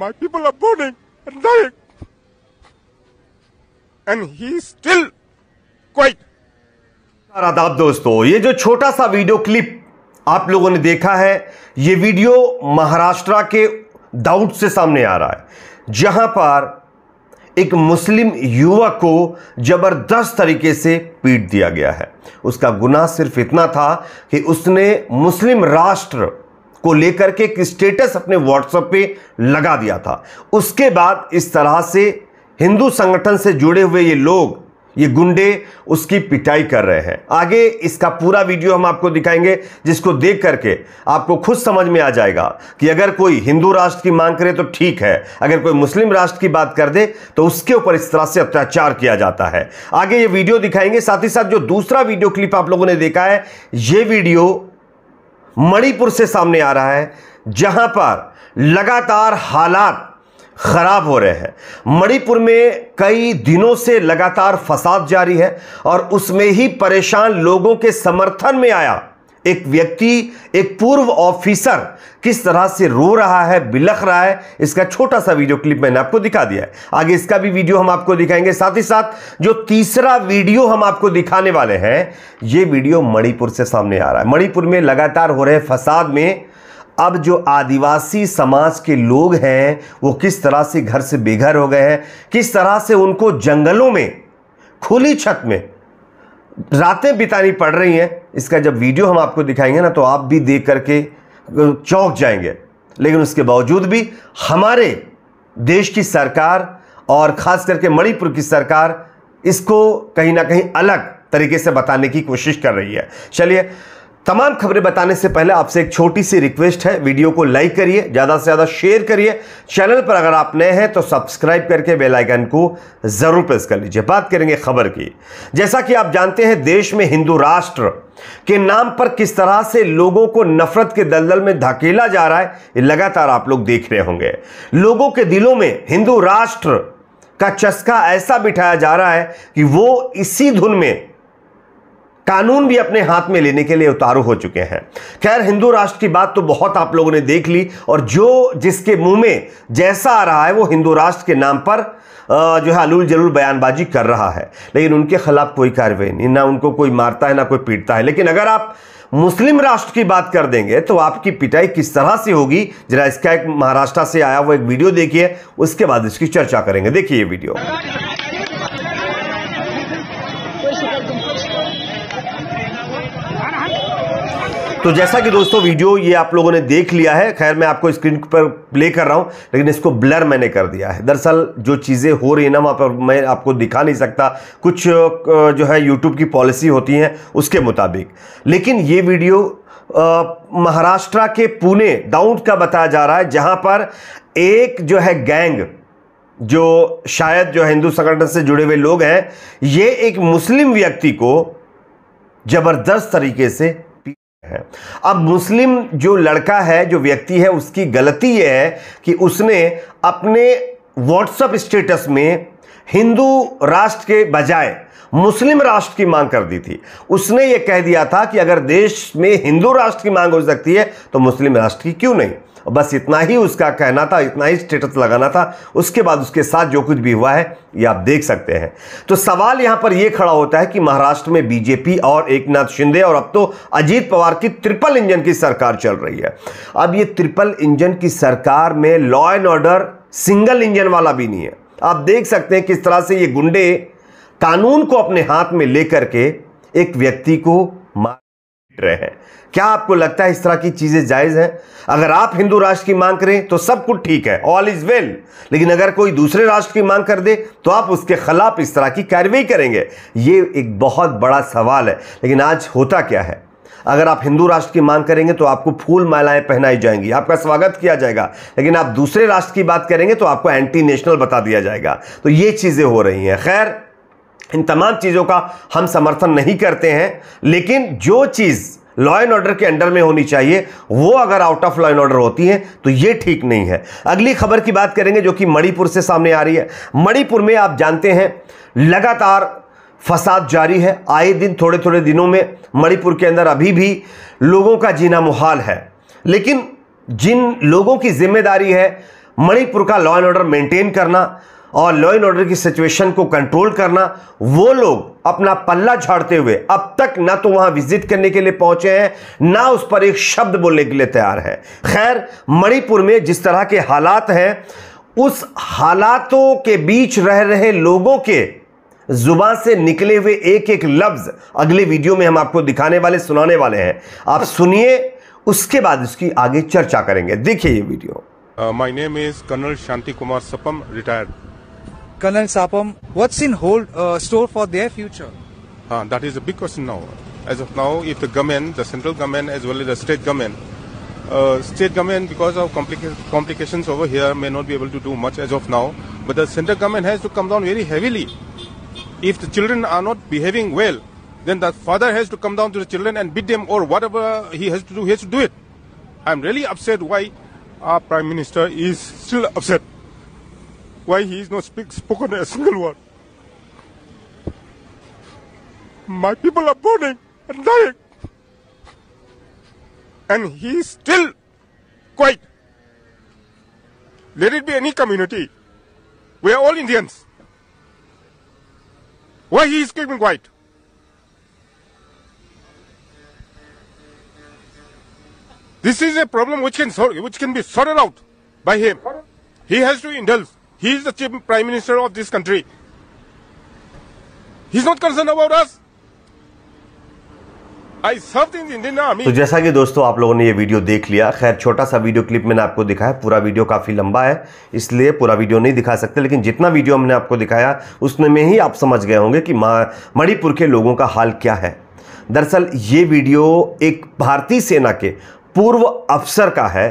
My people are burning and dying. And he's still quiet. आदाब दोस्तों ये जो छोटा सा वीडियो क्लिप आप लोगों ने देखा है ये वीडियो महाराष्ट्र के दाउद से सामने आ रहा है जहां पर एक मुस्लिम युवक को जबरदस्त तरीके से पीट दिया गया है उसका गुनाह सिर्फ इतना था कि उसने मुस्लिम राष्ट्र को लेकर के एक स्टेटस अपने व्हाट्सएप पे लगा दिया था उसके बाद इस तरह से हिंदू संगठन से जुड़े हुए ये लोग ये गुंडे उसकी पिटाई कर रहे हैं आगे इसका पूरा वीडियो हम आपको दिखाएंगे जिसको देख करके आपको खुद समझ में आ जाएगा कि अगर कोई हिंदू राष्ट्र की मांग करे तो ठीक है अगर कोई मुस्लिम राष्ट्र की बात कर दे तो उसके ऊपर इस तरह से अत्याचार किया जाता है आगे ये वीडियो दिखाएंगे साथ ही साथ जो दूसरा वीडियो क्लिप आप लोगों ने देखा है ये वीडियो मणिपुर से सामने आ रहा है जहां पर लगातार हालात खराब हो रहे हैं मणिपुर में कई दिनों से लगातार फसाद जारी है और उसमें ही परेशान लोगों के समर्थन में आया एक व्यक्ति एक पूर्व ऑफिसर किस तरह से रो रहा है बिलख रहा है इसका छोटा सा वीडियो क्लिप मैंने आपको दिखा दिया है आगे इसका भी वीडियो हम आपको दिखाएंगे साथ ही साथ जो तीसरा वीडियो हम आपको दिखाने वाले हैं ये वीडियो मणिपुर से सामने आ रहा है मणिपुर में लगातार हो रहे फसाद में अब जो आदिवासी समाज के लोग हैं वो किस तरह से घर से बेघर हो गए हैं किस तरह से उनको जंगलों में खुली छत में रातें बितानी पड़ रही हैं इसका जब वीडियो हम आपको दिखाएंगे ना तो आप भी देख करके चौंक जाएंगे लेकिन उसके बावजूद भी हमारे देश की सरकार और ख़ास करके मणिपुर की सरकार इसको कहीं ना कहीं अलग तरीके से बताने की कोशिश कर रही है चलिए तमाम खबरें बताने से पहले आपसे एक छोटी सी रिक्वेस्ट है वीडियो को लाइक करिए ज़्यादा से ज़्यादा शेयर करिए चैनल पर अगर आप नए हैं तो सब्सक्राइब करके बेल आइकन को ज़रूर प्रेस कर लीजिए बात करेंगे खबर की जैसा कि आप जानते हैं देश में हिंदू राष्ट्र के नाम पर किस तरह से लोगों को नफरत के दलदल में धकेला जा रहा है लगातार आप लोग देख रहे होंगे लोगों के दिलों में हिंदू राष्ट्र का चस्का ऐसा बिठाया जा रहा है कि वो इसी धुन में कानून भी अपने हाथ में लेने के लिए उतारू हो चुके हैं खैर हिंदू राष्ट्र की बात तो बहुत आप लोगों ने देख ली और जो जिसके मुंह में जैसा आ रहा है वो हिंदू राष्ट्र के नाम पर जो है अलूल जलूल बयानबाजी कर रहा है लेकिन उनके खिलाफ कोई कार्रवाई नहीं ना उनको कोई मारता है ना कोई पीटता है लेकिन अगर आप मुस्लिम राष्ट्र की बात कर देंगे तो आपकी पिटाई किस तरह से होगी जरा इसका एक महाराष्ट्र से आया हुआ एक वीडियो देखिए उसके बाद इसकी चर्चा करेंगे देखिए ये वीडियो तो जैसा कि दोस्तों वीडियो ये आप लोगों ने देख लिया है खैर मैं आपको स्क्रीन पर प्ले कर रहा हूँ लेकिन इसको ब्लर मैंने कर दिया है दरअसल जो चीज़ें हो रही है ना वहाँ पर मैं आपको दिखा नहीं सकता कुछ जो है यूट्यूब की पॉलिसी होती है उसके मुताबिक लेकिन ये वीडियो महाराष्ट्र के पुणे दाऊद का बताया जा रहा है जहाँ पर एक जो है गैंग जो शायद जो हिंदू संगठन से जुड़े हुए लोग हैं ये एक मुस्लिम व्यक्ति को ज़बरदस्त तरीके से है अब मुस्लिम जो लड़का है जो व्यक्ति है उसकी गलती यह है कि उसने अपने व्हाट्सअप स्टेटस में हिंदू राष्ट्र के बजाय मुस्लिम राष्ट्र की मांग कर दी थी उसने यह कह दिया था कि अगर देश में हिंदू राष्ट्र की मांग हो सकती है तो मुस्लिम राष्ट्र की क्यों नहीं और बस इतना ही उसका कहना था इतना ही स्टेटस लगाना था उसके बाद उसके साथ जो कुछ भी हुआ है ये आप देख सकते हैं तो सवाल यहां पर यह खड़ा होता है कि महाराष्ट्र में बीजेपी और एक नाथ शिंदे और अब तो अजीत पवार की ट्रिपल इंजन की सरकार चल रही है अब ये ट्रिपल इंजन की सरकार में law and order single engine वाला भी नहीं है आप देख सकते हैं किस तरह से ये गुंडे कानून को अपने हाथ में लेकर के एक व्यक्ति को मार रहे हैं क्या आपको लगता है इस तरह की चीज़ें जायज़ हैं अगर आप हिंदू राष्ट्र की मांग करें तो सब कुछ ठीक है ऑल इज़ वेल लेकिन अगर कोई दूसरे राष्ट्र की मांग कर दे तो आप उसके खिलाफ इस तरह की कार्रवाई करेंगे ये एक बहुत बड़ा सवाल है लेकिन आज होता क्या है अगर आप हिंदू राष्ट्र की मांग करेंगे तो आपको फूल मालाएं पहनाई जाएंगी आपका स्वागत किया जाएगा लेकिन आप दूसरे राष्ट्र की बात करेंगे तो आपको एंटी नेशनल बता दिया जाएगा तो ये चीज़ें हो रही हैं खैर इन तमाम चीज़ों का हम समर्थन नहीं करते हैं लेकिन जो चीज़ लॉ एंड ऑर्डर के अंडर में होनी चाहिए वो अगर out of law and order होती है तो ये ठीक नहीं है अगली खबर की बात करेंगे जो कि मणिपुर से सामने आ रही है मणिपुर में आप जानते हैं लगातार फसाद जारी है आए दिन थोड़े थोड़े दिनों में मणिपुर के अंदर अभी भी लोगों का जीना मुहाल है लेकिन जिन लोगों की जिम्मेदारी है मणिपुर का लॉ एंड ऑर्डर मेंटेन करना और लॉ एंड ऑर्डर की सिचुएशन को कंट्रोल करना वो लोग अपना पल्ला झाड़ते हुए अब तक ना तो वहां विजिट करने के लिए पहुंचे हैं ना उस पर एक शब्द बोलने के लिए तैयार है खैर मणिपुर में जिस तरह के हालात हैं उस हालातों के बीच रह रहे लोगों के जुबान से निकले हुए एक एक लफ्ज अगले वीडियो में हम आपको दिखाने वाले सुनाने वाले हैं आप सुनिए उसके बाद उसकी आगे चर्चा करेंगे देखिए ये video my name is colonel Shanti Kumar Sapam retired Colonel Sapam, what's in hold uh, store for their future? Uh, that is a big question now. As of now, if the government, the central government as well as the state government, uh, state government because of complica complications over here may not be able to do much as of now, but the central government has to come down very heavily. If the children are not behaving well, then the father has to come down to the children and beat them or whatever he has to do, he has to do it. I'm really upset why our prime minister is still upset. Why he is not speak, spoken a single word? My people are burning and dying. And he is still quiet. Let it be any community. We are all Indians. Why he is keeping quiet? This is a problem which can, which can be sorted out by him. He has to indulge. He is the chief prime minister of this country. he is not concerned about us. तो जैसा कि दोस्तों आप लोगों ने ये video देख लिया खैर छोटा सा वीडियो क्लिप मैंने आपको दिखाया पूरा वीडियो काफ़ी लंबा है इसलिए पूरा वीडियो नहीं दिखा सकते लेकिन जितना वीडियो हमने आपको दिखाया उसमें में ही आप समझ गए होंगे कि मणिपुर के लोगों का हाल क्या है दरअसल ये वीडियो एक भारतीय सेना के पूर्व अफसर का है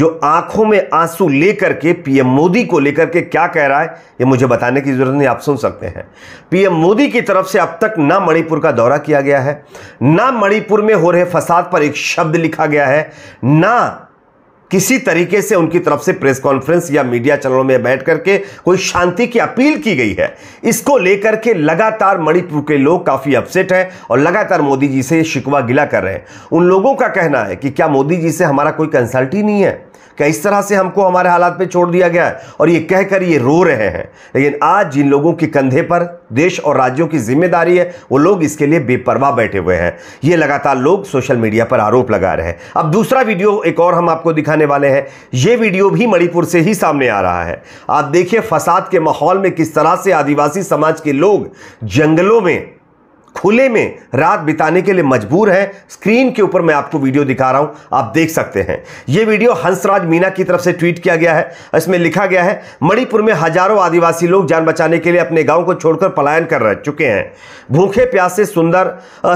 जो आंखों में आंसू लेकर के पीएम मोदी को लेकर के क्या कह रहा है ये मुझे बताने की जरूरत नहीं आप सुन सकते हैं पीएम मोदी की तरफ से अब तक ना मणिपुर का दौरा किया गया है ना मणिपुर में हो रहे फसाद पर एक शब्द लिखा गया है ना किसी तरीके से उनकी तरफ से प्रेस कॉन्फ्रेंस या मीडिया चैनलों में बैठ करके कोई शांति की अपील की गई है इसको लेकर के लगातार मणिपुर के लोग काफ़ी अपसेट हैं और लगातार मोदी जी से शिकवा गिला कर रहे हैं उन लोगों का कहना है कि क्या मोदी जी से हमारा कोई कंसल्ट ही नहीं है क्या इस तरह से हमको हमारे हालात पे छोड़ दिया गया है और ये कहकर ये रो रहे हैं लेकिन आज जिन लोगों के कंधे पर देश और राज्यों की जिम्मेदारी है वो लोग इसके लिए बेपरवाह बैठे हुए हैं ये लगातार लोग सोशल मीडिया पर आरोप लगा रहे हैं अब दूसरा वीडियो एक और हम आपको दिखाने वाले हैं ये वीडियो भी मणिपुर से ही सामने आ रहा है आप देखिए फसाद के माहौल में किस तरह से आदिवासी समाज के लोग जंगलों में खुले में रात बिताने के लिए मजबूर हैं स्क्रीन के ऊपर मैं आपको वीडियो दिखा रहा हूं आप देख सकते हैं ये वीडियो हंसराज मीना की तरफ से ट्वीट किया गया है इसमें लिखा गया है मणिपुर में हजारों आदिवासी लोग जान बचाने के लिए अपने गांव को छोड़कर पलायन कर रह चुके हैं भूखे प्यासे सुंदर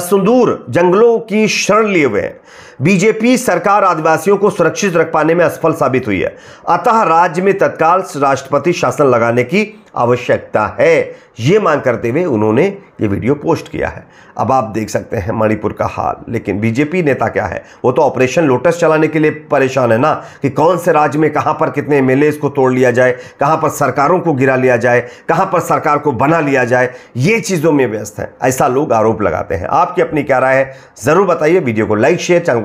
सुंदूर जंगलों की शरण लिए हुए हैं बीजेपी सरकार आदिवासियों को सुरक्षित रख पाने में असफल साबित हुई है अतः राज्य में तत्काल राष्ट्रपति शासन लगाने की आवश्यकता है ये मांग करते हुए उन्होंने ये वीडियो पोस्ट किया है अब आप देख सकते हैं मणिपुर का हाल लेकिन बीजेपी नेता क्या है वो तो ऑपरेशन लोटस चलाने के लिए परेशान है ना कि कौन से राज्य में कहाँ पर कितने एम को तोड़ लिया जाए कहाँ पर सरकारों को गिरा लिया जाए कहाँ पर सरकार को बना लिया जाए ये चीज़ों में व्यस्त हैं ऐसा लोग आरोप लगाते हैं आपकी अपनी क्या राय है ज़रूर बताइए वीडियो को लाइक शेयर चैनल